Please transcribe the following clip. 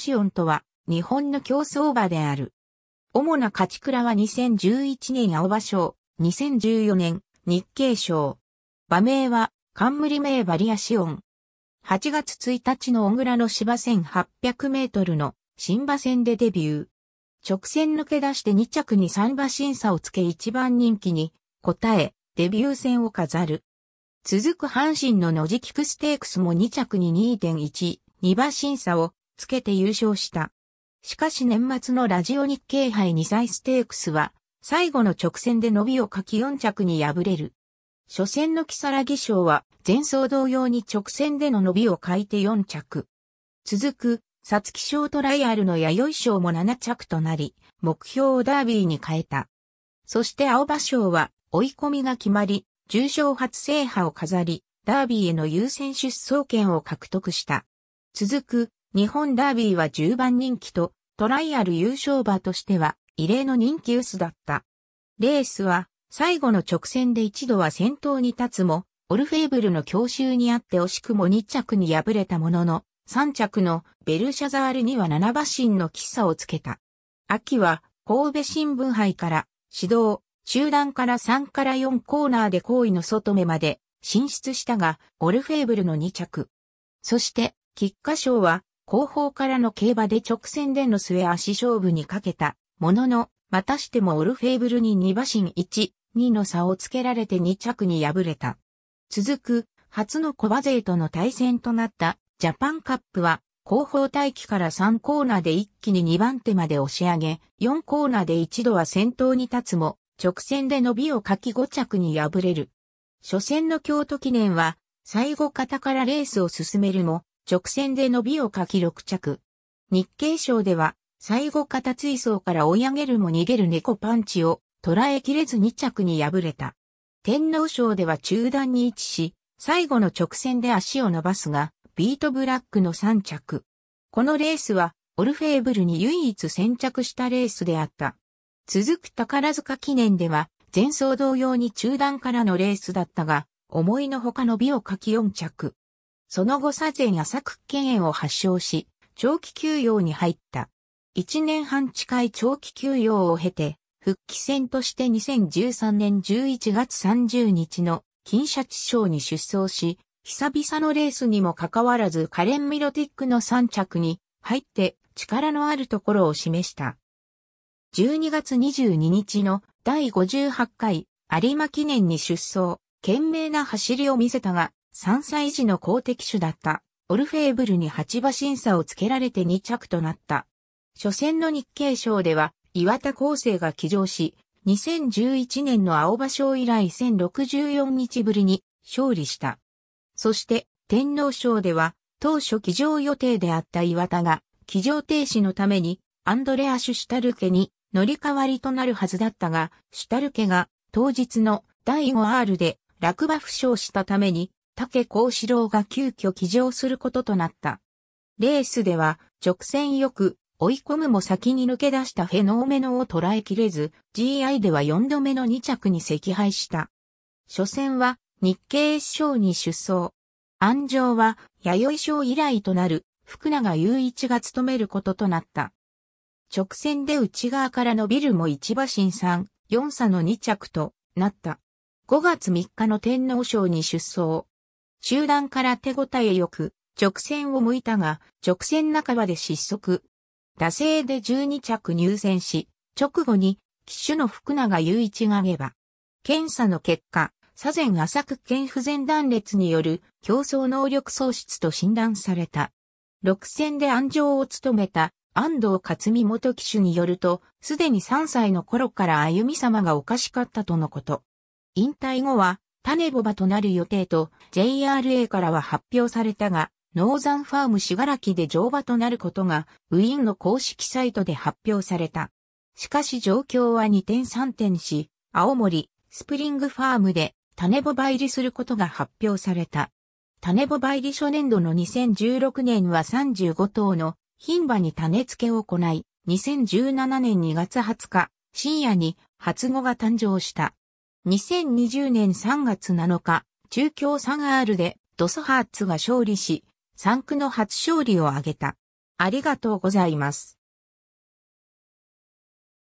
シオンとは、日本の競争馬である。主な勝ち倉は2011年青葉賞、2014年日経賞。馬名は、冠名バリアシオン。8月1日の小倉の芝1800メートルの新馬戦でデビュー。直線抜け出して2着に3馬審査をつけ1番人気に応え、デビュー戦を飾る。続く阪神の野次キクステークスも2着に2.1、2馬審査をつけて優勝した。しかし年末のラジオ日経杯2歳ステークスは、最後の直線で伸びをかき4着に敗れる。初戦の木更木賞は、前走同様に直線での伸びを欠いて4着。続く、ツキ賞トライアルの弥生賞も7着となり、目標をダービーに変えた。そして青葉賞は、追い込みが決まり、重賞初制覇を飾り、ダービーへの優先出走権を獲得した。続く、日本ダービーは10番人気と、トライアル優勝馬としては、異例の人気薄だった。レースは、最後の直線で一度は先頭に立つも、オルフェーブルの強襲にあって惜しくも2着に敗れたものの、3着のベルシャザールには7馬身の喫茶をつけた。秋は、神戸新聞杯から、指導、中段から3から4コーナーで行為の外目まで進出したが、オルフェーブルの2着。そして、菊花賞は、後方からの競馬で直線での末足勝負にかけた、ものの、またしてもオルフェーブルに2馬身1、2の差をつけられて2着に敗れた。続く、初の小馬勢との対戦となったジャパンカップは、後方待機から3コーナーで一気に2番手まで押し上げ、4コーナーで一度は先頭に立つも、直線で伸びをかき5着に敗れる。初戦の京都記念は、最後方からレースを進めるも、直線で伸びを書き6着。日経賞では、最後型追走から追い上げるも逃げる猫パンチを捉えきれず2着に敗れた。天皇賞では中段に位置し、最後の直線で足を伸ばすが、ビートブラックの3着。このレースは、オルフェーブルに唯一先着したレースであった。続く宝塚記念では、前走同様に中段からのレースだったが、思いのほかの美を書き4着。その後左前浅く敬炎を発症し、長期休養に入った。1年半近い長期休養を経て、復帰戦として2013年11月30日の金シャチ賞に出走し、久々のレースにもかかわらずカレン・ミロティックの3着に入って力のあるところを示した。12月22日の第58回有馬記念に出走、懸命な走りを見せたが、3歳児の公的種だったオルフェーブルに8馬審査をつけられて2着となった。初戦の日経賞では岩田厚生が起乗し、2011年の青馬賞以来1064日ぶりに勝利した。そして天皇賞では当初起乗予定であった岩田が起乗停止のためにアンドレア・シュシュタルケに乗り換わりとなるはずだったが、シュタルケが当日の第 5R で落馬負傷したために竹幸四郎が急遽騎乗することとなった。レースでは、直線よく、追い込むも先に抜け出したフェノーメノを捉えきれず、GI では4度目の2着に惜敗した。初戦は、日経賞に出走。安城は、弥生賞以来となる、福永雄一が務めることとなった。直線で内側から伸びるも一馬身3、4差の2着となった。5月3日の天皇賞に出走。中段から手応えよく、直線を向いたが、直線半ばで失速。惰性で12着入選し、直後に、騎手の福永雄一が下馬。検査の結果、左前浅く県不全断裂による競争能力喪失と診断された。六戦で安城を務めた安藤勝美元騎手によると、すでに3歳の頃から歩み様がおかしかったとのこと。引退後は種ボバとなる予定と JRA からは発表されたが、ノーザンファームしがらきで乗馬となることがウィーンの公式サイトで発表された。しかし状況は2点3点し、青森、スプリングファームで種ボバ入りすることが発表された。種ボバ入り初年度の2016年は35頭の品馬に種付けを行い、2017年2月20日、深夜に初語が誕生した。2020年3月7日、中京サガールでドスハーツが勝利し、3区の初勝利を挙げた。ありがとうございます。